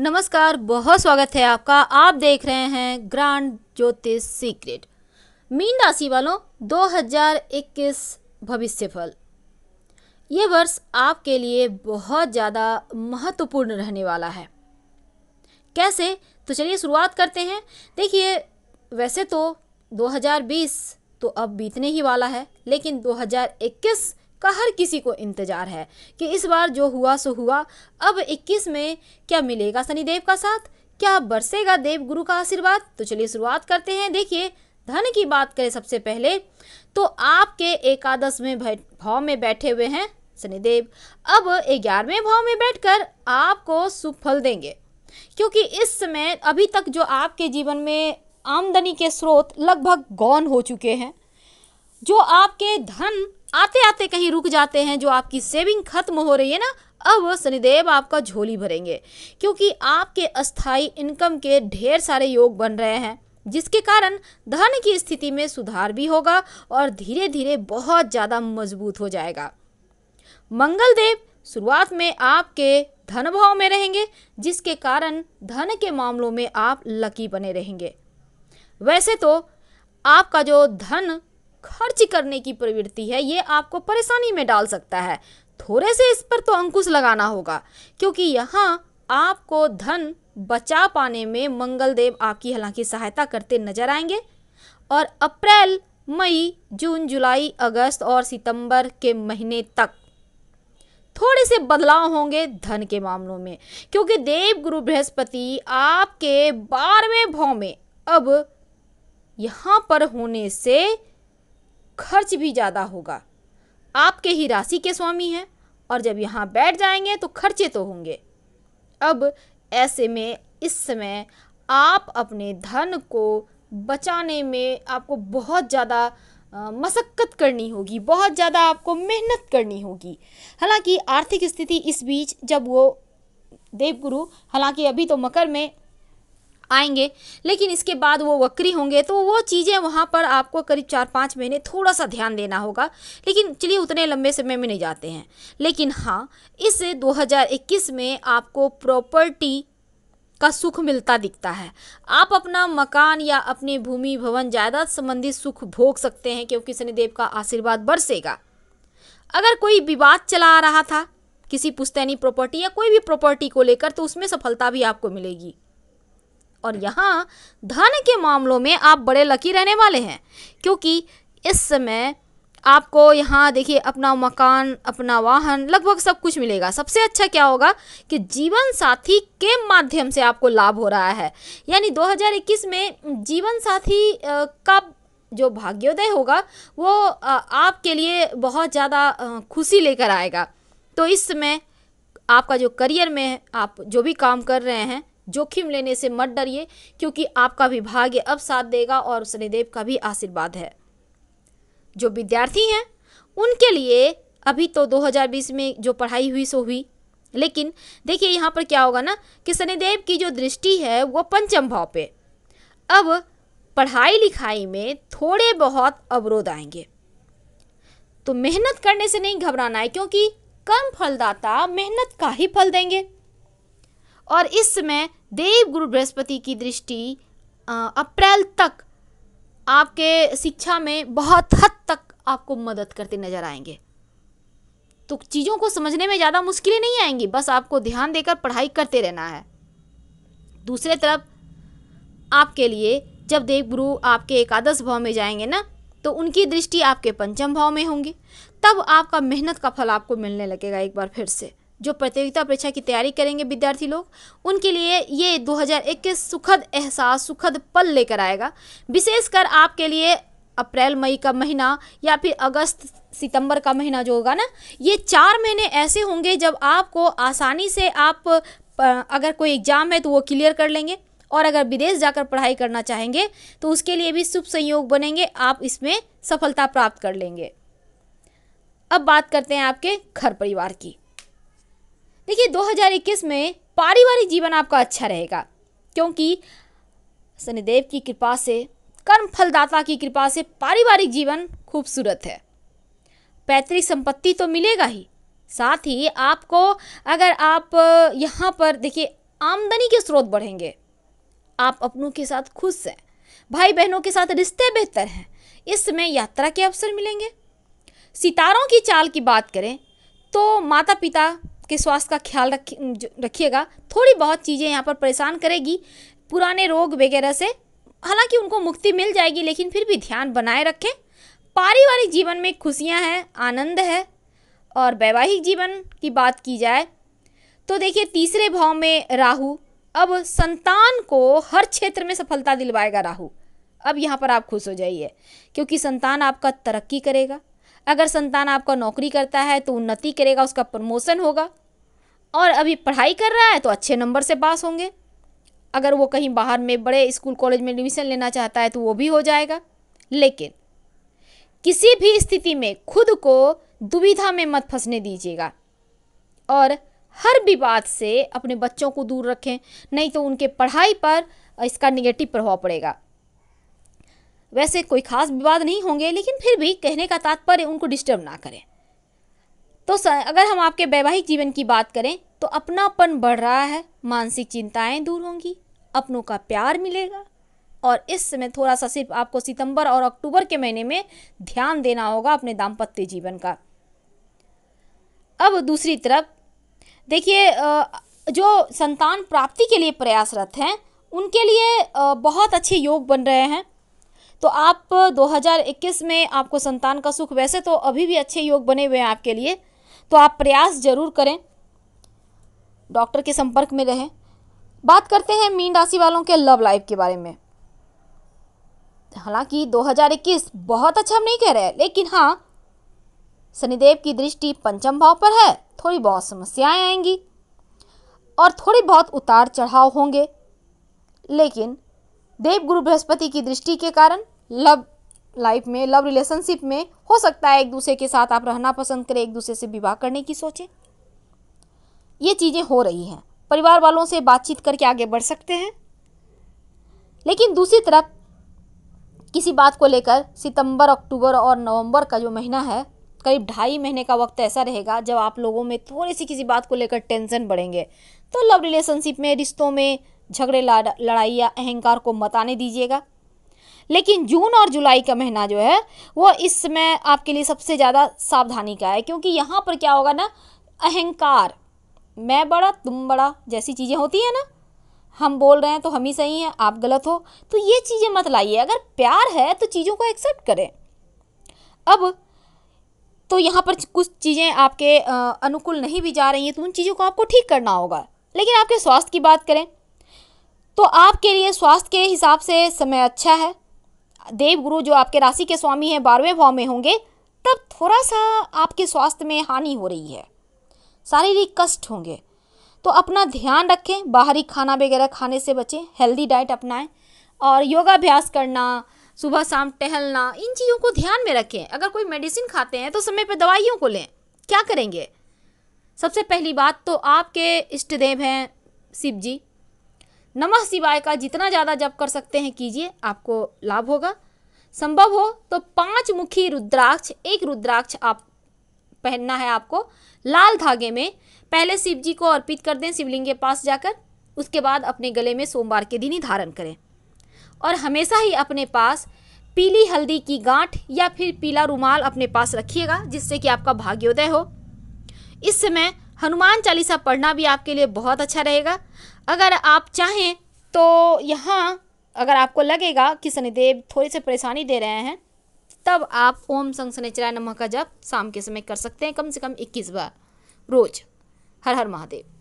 नमस्कार बहुत स्वागत है आपका आप देख रहे हैं ग्रांड ज्योतिष सीक्रेट मीन राशि वालों 2021 भविष्यफल ये वर्ष आपके लिए बहुत ज़्यादा महत्वपूर्ण रहने वाला है कैसे तो चलिए शुरुआत करते हैं देखिए वैसे तो 2020 तो अब बीतने ही वाला है लेकिन 2021 का हर किसी को इंतजार है कि इस बार जो हुआ सो हुआ अब 21 में क्या मिलेगा शनिदेव का साथ क्या बरसेगा देव गुरु का आशीर्वाद तो चलिए शुरुआत करते हैं देखिए धन की बात करें सबसे पहले तो आपके एकादश में भाव में बैठे हुए हैं शनिदेव अब ग्यारहवें भाव में बैठकर आपको सुफल देंगे क्योंकि इस समय अभी तक जो आपके जीवन में आमदनी के स्रोत लगभग गौन हो चुके हैं जो आपके धन आते आते कहीं रुक जाते हैं जो आपकी सेविंग खत्म हो रही है ना अब शनिदेव आपका झोली भरेंगे क्योंकि आपके अस्थाई इनकम के ढेर सारे योग बन रहे हैं जिसके कारण धन की स्थिति में सुधार भी होगा और धीरे धीरे बहुत ज़्यादा मजबूत हो जाएगा मंगल देव शुरुआत में आपके धन भाव में रहेंगे जिसके कारण धन के मामलों में आप लकी बने रहेंगे वैसे तो आपका जो धन खर्च करने की प्रवृत्ति है ये आपको परेशानी में डाल सकता है थोड़े से इस पर तो अंकुश लगाना होगा क्योंकि यहाँ आपको धन बचा पाने में मंगलदेव आपकी हालांकि सहायता करते नजर आएंगे और अप्रैल मई जून जुलाई अगस्त और सितंबर के महीने तक थोड़े से बदलाव होंगे धन के मामलों में क्योंकि देव गुरु बृहस्पति आपके बारहवें भाव में अब यहाँ पर होने से खर्च भी ज़्यादा होगा आपके ही राशि के स्वामी हैं और जब यहाँ बैठ जाएंगे तो खर्चे तो होंगे अब ऐसे में इस समय आप अपने धन को बचाने में आपको बहुत ज़्यादा मशक्क़त करनी होगी बहुत ज़्यादा आपको मेहनत करनी होगी हालांकि आर्थिक स्थिति इस बीच जब वो देवगुरु हालांकि अभी तो मकर में आएंगे लेकिन इसके बाद वो वक्री होंगे तो वो चीज़ें वहाँ पर आपको करीब चार पाँच महीने थोड़ा सा ध्यान देना होगा लेकिन चलिए उतने लंबे समय में नहीं जाते हैं लेकिन हाँ इस 2021 में आपको प्रॉपर्टी का सुख मिलता दिखता है आप अपना मकान या अपनी भूमि भवन जायदाद संबंधी सुख भोग सकते हैं क्योंकि शनिदेव का आशीर्वाद बरसेगा अगर कोई विवाद चला आ रहा था किसी पुस्तैनी प्रॉपर्टी या कोई भी प्रॉपर्टी को लेकर तो उसमें सफलता भी आपको मिलेगी और यहाँ धन के मामलों में आप बड़े लकी रहने वाले हैं क्योंकि इस समय आपको यहाँ देखिए अपना मकान अपना वाहन लगभग सब कुछ मिलेगा सबसे अच्छा क्या होगा कि जीवन साथी के माध्यम से आपको लाभ हो रहा है यानी 2021 में जीवन साथी का जो भाग्योदय होगा वो आपके लिए बहुत ज़्यादा खुशी लेकर आएगा तो इस समय आपका जो करियर में आप जो भी काम कर रहे हैं जोखिम लेने से मत डरिए क्योंकि आपका भी भाग्य अब साथ देगा और शनिदेव का भी आशीर्वाद है जो विद्यार्थी हैं उनके लिए अभी तो 2020 में जो पढ़ाई हुई सो हुई लेकिन देखिए यहाँ पर क्या होगा ना कि शनिदेव की जो दृष्टि है वो पंचम भाव पे अब पढ़ाई लिखाई में थोड़े बहुत अवरोध आएंगे तो मेहनत करने से नहीं घबराना है क्योंकि कम फलदाता मेहनत का ही फल देंगे और इस समय देव गुरु बृहस्पति की दृष्टि अप्रैल तक आपके शिक्षा में बहुत हद तक आपको मदद करते नजर आएंगे तो चीज़ों को समझने में ज़्यादा मुश्किलें नहीं आएंगी बस आपको ध्यान देकर पढ़ाई करते रहना है दूसरे तरफ आपके लिए जब देवगुरु आपके एकादश भाव में जाएंगे ना तो उनकी दृष्टि आपके पंचम भाव में होंगी तब आपका मेहनत का फल आपको मिलने लगेगा एक बार फिर से जो प्रतियोगिता परीक्षा की तैयारी करेंगे विद्यार्थी लोग उनके लिए ये 2021 सुखद एहसास सुखद पल लेकर आएगा विशेषकर आपके लिए अप्रैल मई का महीना या फिर अगस्त सितंबर का महीना जो होगा ना ये चार महीने ऐसे होंगे जब आपको आसानी से आप अगर कोई एग्ज़ाम है तो वो क्लियर कर लेंगे और अगर विदेश जाकर पढ़ाई करना चाहेंगे तो उसके लिए भी शुभ संयोग बनेंगे आप इसमें सफलता प्राप्त कर लेंगे अब बात करते हैं आपके घर परिवार की देखिए 2021 में पारिवारिक जीवन आपका अच्छा रहेगा क्योंकि शनिदेव की कृपा से कर्म फलदाता की कृपा से पारिवारिक जीवन खूबसूरत है पैतृक संपत्ति तो मिलेगा ही साथ ही आपको अगर आप यहाँ पर देखिए आमदनी के स्रोत बढ़ेंगे आप अपनों के साथ खुश हैं भाई बहनों के साथ रिश्ते बेहतर हैं इस समय यात्रा के अवसर मिलेंगे सितारों की चाल की बात करें तो माता पिता के स्वास्थ्य का ख्याल रख रखिएगा थोड़ी बहुत चीज़ें यहाँ पर परेशान करेगी पुराने रोग वगैरह से हालांकि उनको मुक्ति मिल जाएगी लेकिन फिर भी ध्यान बनाए रखें पारिवारिक जीवन में खुशियाँ हैं आनंद है और वैवाहिक जीवन की बात की जाए तो देखिए तीसरे भाव में राहु अब संतान को हर क्षेत्र में सफलता दिलवाएगा राहु अब यहाँ पर आप खुश हो जाइए क्योंकि संतान आपका तरक्की करेगा अगर संतान आपका नौकरी करता है तो उन्नति करेगा उसका प्रमोशन होगा और अभी पढ़ाई कर रहा है तो अच्छे नंबर से पास होंगे अगर वो कहीं बाहर में बड़े स्कूल कॉलेज में एडमिशन लेना चाहता है तो वो भी हो जाएगा लेकिन किसी भी स्थिति में खुद को दुविधा में मत फंसने दीजिएगा और हर विवाद से अपने बच्चों को दूर रखें नहीं तो उनके पढ़ाई पर इसका निगेटिव प्रभाव पड़ेगा वैसे कोई खास विवाद नहीं होंगे लेकिन फिर भी कहने का तात्पर्य उनको डिस्टर्ब ना करें तो अगर हम आपके वैवाहिक जीवन की बात करें तो अपनापन बढ़ रहा है मानसिक चिंताएं दूर होंगी अपनों का प्यार मिलेगा और इस समय थोड़ा सा सिर्फ आपको सितंबर और अक्टूबर के महीने में ध्यान देना होगा अपने दाम्पत्य जीवन का अब दूसरी तरफ देखिए जो संतान प्राप्ति के लिए प्रयासरत हैं उनके लिए बहुत अच्छे योग बन रहे हैं तो आप 2021 में आपको संतान का सुख वैसे तो अभी भी अच्छे योग बने हुए हैं आपके लिए तो आप प्रयास जरूर करें डॉक्टर के संपर्क में रहें बात करते हैं मीन राशि वालों के लव लाइफ के बारे में हालांकि 2021 बहुत अच्छा हम नहीं कह रहे हैं लेकिन हाँ शनिदेव की दृष्टि पंचम भाव पर है थोड़ी बहुत समस्याएं आएंगी और थोड़ी बहुत उतार चढ़ाव होंगे लेकिन देव गुरु बृहस्पति की दृष्टि के कारण लव लाइफ में लव रिलेशनशिप में हो सकता है एक दूसरे के साथ आप रहना पसंद करें एक दूसरे से विवाह करने की सोचें ये चीज़ें हो रही हैं परिवार वालों से बातचीत करके आगे बढ़ सकते हैं लेकिन दूसरी तरफ किसी बात को लेकर सितंबर अक्टूबर और नवंबर का जो महीना है करीब ढाई महीने का वक्त ऐसा रहेगा जब आप लोगों में थोड़ी सी किसी बात को लेकर टेंशन बढ़ेंगे तो लव रिलेशनशिप में रिश्तों में झगड़े लड़ाई या अहंकार को मत आने दीजिएगा लेकिन जून और जुलाई का महीना जो है वो इस समय आपके लिए सबसे ज़्यादा सावधानी का है क्योंकि यहाँ पर क्या होगा ना अहंकार मैं बड़ा तुम बड़ा जैसी चीज़ें होती हैं ना हम बोल रहे हैं तो हम ही सही हैं आप गलत हो तो ये चीज़ें मत लाइए अगर प्यार है तो चीज़ों को एक्सेप्ट करें अब तो यहाँ पर कुछ चीज़ें आपके अनुकूल नहीं भी जा रही हैं तो उन चीज़ों को आपको ठीक करना होगा लेकिन आपके स्वास्थ्य की बात करें तो आपके लिए स्वास्थ्य के हिसाब से समय अच्छा है देव गुरु जो आपके राशि के स्वामी हैं बारहवें भाव में होंगे तब थोड़ा सा आपके स्वास्थ्य में हानि हो रही है शारीरिक कष्ट होंगे तो अपना ध्यान रखें बाहरी खाना वगैरह खाने से बचें हेल्दी डाइट अपनाएं और योगाभ्यास करना सुबह शाम टहलना इन चीज़ों को ध्यान में रखें अगर कोई मेडिसिन खाते हैं तो समय पर दवाइयों को लें क्या करेंगे सबसे पहली बात तो आपके इष्ट देव हैं शिव जी नमः शिवाय का जितना ज़्यादा जप कर सकते हैं कीजिए आपको लाभ होगा संभव हो तो पांच मुखी रुद्राक्ष एक रुद्राक्ष आप पहनना है आपको लाल धागे में पहले शिव जी को अर्पित कर दें शिवलिंग के पास जाकर उसके बाद अपने गले में सोमवार के दिन ही धारण करें और हमेशा ही अपने पास पीली हल्दी की गांठ या फिर पीला रुमाल अपने पास रखिएगा जिससे कि आपका भाग्योदय हो इस समय हनुमान चालीसा पढ़ना भी आपके लिए बहुत अच्छा रहेगा अगर आप चाहें तो यहाँ अगर आपको लगेगा कि शनिदेव थोड़ी सी परेशानी दे रहे हैं तब आप ओम संग शनिचराय नमः का जप शाम के समय कर सकते हैं कम से कम 21 बार रोज हर हर महादेव